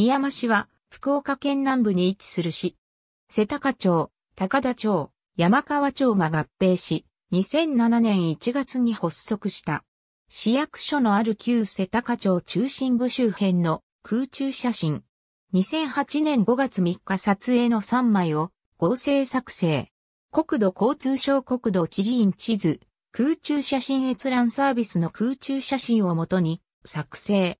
宮山市は、福岡県南部に位置する市。瀬高町、高田町、山川町が合併し、2007年1月に発足した。市役所のある旧瀬高町中心部周辺の空中写真。2008年5月3日撮影の3枚を合成作成。国土交通省国土地理院地図、空中写真閲覧サービスの空中写真をもとに作成。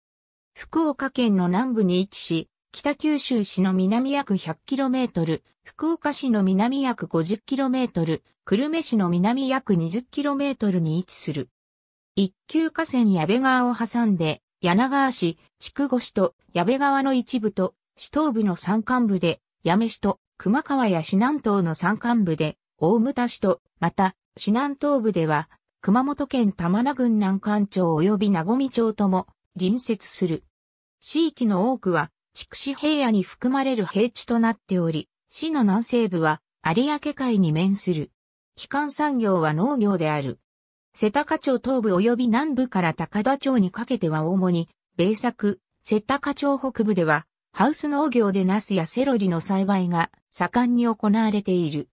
福岡県の南部に位置し、北九州市の南約 100km、福岡市の南約 50km、久留米市の南約 20km に位置する。一級河川矢部川を挟んで、柳川市、筑後市と矢部川の一部と、市東部の山間部で、矢目市と熊川や市南東の山間部で、大牟田市と、また、市南東部では、熊本県玉名郡南関町及び名古町とも隣接する。地域の多くは、筑紫平野に含まれる平地となっており、市の南西部は有明海に面する。基幹産業は農業である。瀬高町東部及び南部から高田町にかけては主に、米作、瀬高町北部では、ハウス農業でナスやセロリの栽培が盛んに行われている。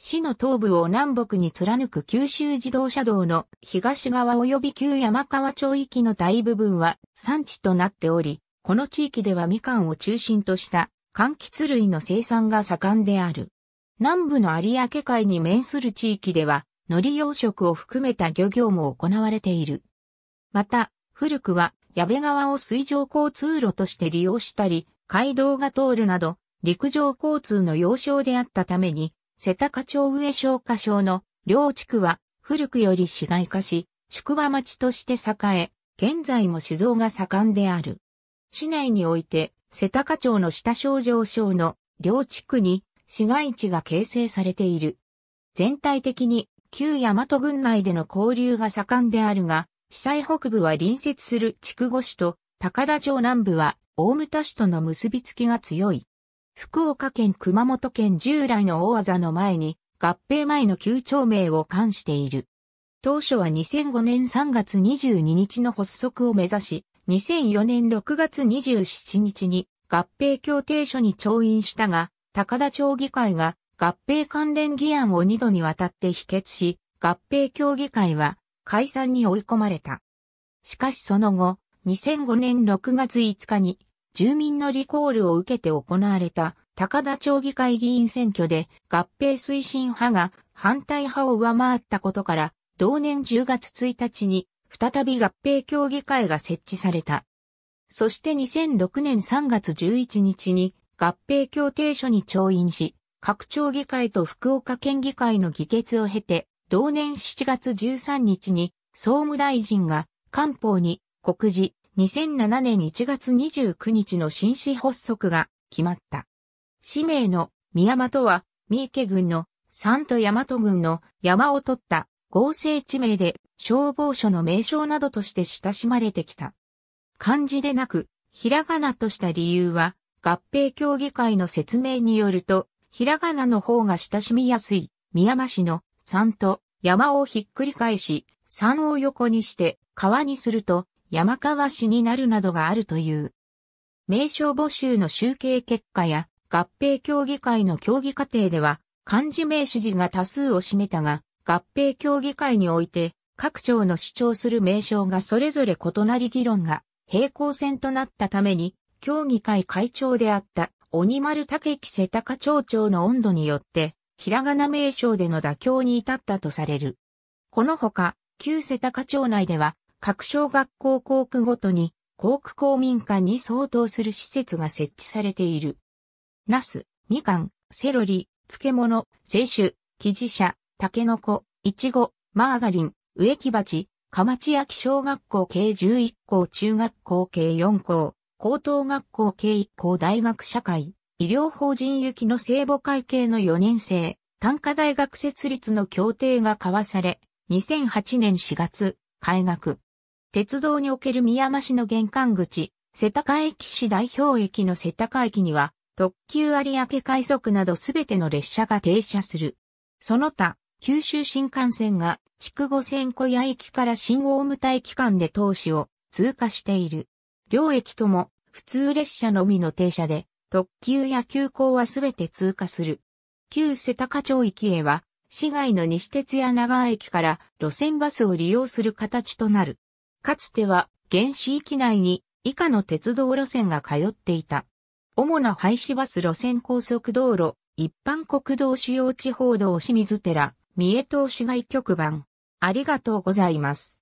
市の東部を南北に貫く九州自動車道の東側及び旧山川町域の大部分は産地となっており、この地域ではみかんを中心とした柑橘類の生産が盛んである。南部の有明海に面する地域では、海苔養殖を含めた漁業も行われている。また、古くは矢部川を水上交通路として利用したり、街道が通るなど、陸上交通の要衝であったために、田谷町上昇華省の両地区は古くより市街化し、宿場町として栄え、現在も酒造が盛んである。市内において、田谷町の下小上昇の両地区に市街地が形成されている。全体的に旧大和郡内での交流が盛んであるが、市西北部は隣接する筑後市と高田町南部は大牟田市との結びつきが強い。福岡県熊本県従来の大技の前に、合併前の旧町名を冠している。当初は2005年3月22日の発足を目指し、2004年6月27日に合併協定書に調印したが、高田町議会が合併関連議案を2度にわたって否決し、合併協議会は解散に追い込まれた。しかしその後、2005年6月5日に住民のリコールを受けて行われた高田町議会議員選挙で合併推進派が反対派を上回ったことから、同年10月1日に再び合併協議会が設置された。そして2006年3月11日に合併協定書に調印し、各町議会と福岡県議会の議決を経て、同年7月13日に総務大臣が官報に告示、2007年1月29日の新市発足が決まった。氏名の宮とは、三池郡の三と大和郡の山を取った合成地名で消防署の名称などとして親しまれてきた。漢字でなく、ひらがなとした理由は、合併協議会の説明によると、ひらがなの方が親しみやすい、宮間市の三と山をひっくり返し、山を横にして川にすると、山川市になるなどがあるという。名称募集の集計結果や合併協議会の協議過程では漢字名指示が多数を占めたが合併協議会において各庁の主張する名称がそれぞれ異なり議論が平行線となったために協議会会長であった鬼丸武木瀬高町長の温度によってひらがな名称での妥協に至ったとされる。このほか、旧瀬高町内では、各小学校校区ごとに、校区公民館に相当する施設が設置されている。ナス、みかん、セロリ、漬物、清酒、生地者、タケノコ、イチゴ、マーガリン、植木鉢、河町焼小学校計11校、中学校計4校、高等学校計1校、大学社会、医療法人行きの聖母会系の4年生、単科大学設立の協定が交わされ、2008年4月、開学。鉄道における宮山市の玄関口、世田谷駅市代表駅の世田谷駅には、特急有明快速などすべての列車が停車する。その他、九州新幹線が、筑後線小屋駅から新大牟田駅間で当市を通過している。両駅とも、普通列車のみの停車で、特急や急行はすべて通過する。旧世田谷町駅へは、市外の西鉄や長駅から路線バスを利用する形となる。かつては、原子域内に以下の鉄道路線が通っていた。主な廃止バス路線高速道路、一般国道主要地方道清水寺、三重東市外局番。ありがとうございます。